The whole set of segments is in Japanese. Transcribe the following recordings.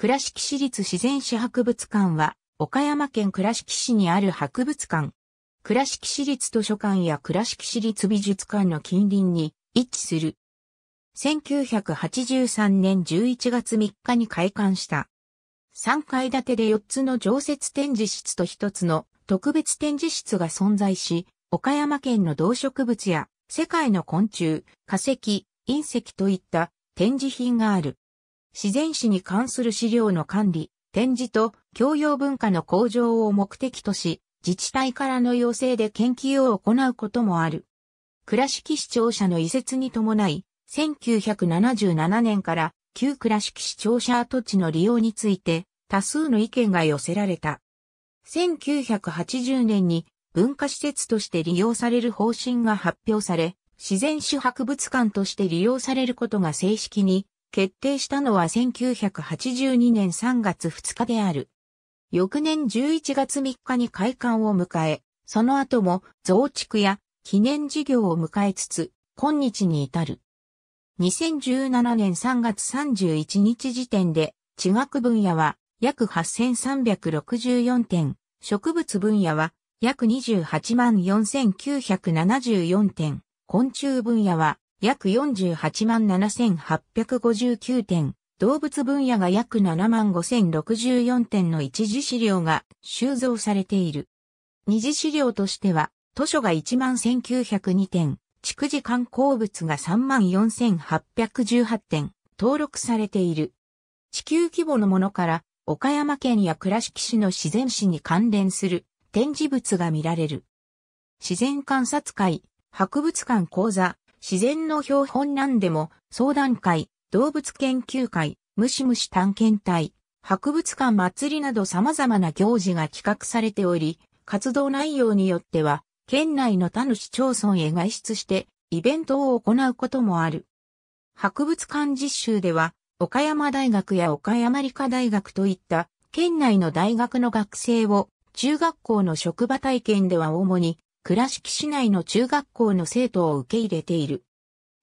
倉敷市立自然史博物館は、岡山県倉敷市にある博物館。倉敷市立図書館や倉敷市立美術館の近隣に位置する。1983年11月3日に開館した。3階建てで4つの常設展示室と1つの特別展示室が存在し、岡山県の動植物や世界の昆虫、化石、隕石といった展示品がある。自然史に関する資料の管理、展示と教養文化の向上を目的とし、自治体からの要請で研究を行うこともある。倉敷市庁舎の移設に伴い、1977年から旧倉敷市庁舎跡地の利用について多数の意見が寄せられた。1980年に文化施設として利用される方針が発表され、自然史博物館として利用されることが正式に決定したのは1982年3月2日である。翌年11月3日に開館を迎え、その後も増築や記念事業を迎えつつ、今日に至る。2017年3月31日時点で、地学分野は約8364点、植物分野は約28万4974点、昆虫分野は約48万7859点、動物分野が約7万5064点の一次資料が収蔵されている。二次資料としては、図書が1万1902点、築地観光物が3万4818点、登録されている。地球規模のものから、岡山県や倉敷市の自然史に関連する展示物が見られる。自然観察会、博物館講座、自然の標本なんでも、相談会、動物研究会、ムシムシ探検隊、博物館祭りなど様々な行事が企画されており、活動内容によっては、県内の他の市町村へ外出して、イベントを行うこともある。博物館実習では、岡山大学や岡山理科大学といった、県内の大学の学生を、中学校の職場体験では主に、倉敷市内の中学校の生徒を受け入れている。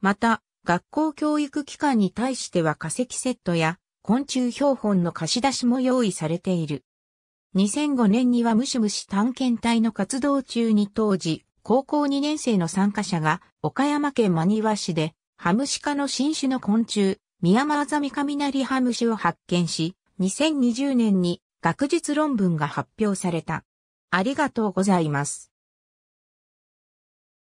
また、学校教育機関に対しては化石セットや昆虫標本の貸し出しも用意されている。2005年にはムシムシ探検隊の活動中に当時、高校2年生の参加者が岡山県真庭市でハムシ科の新種の昆虫、ミヤマアザミカミナリハムシを発見し、2020年に学術論文が発表された。ありがとうございます。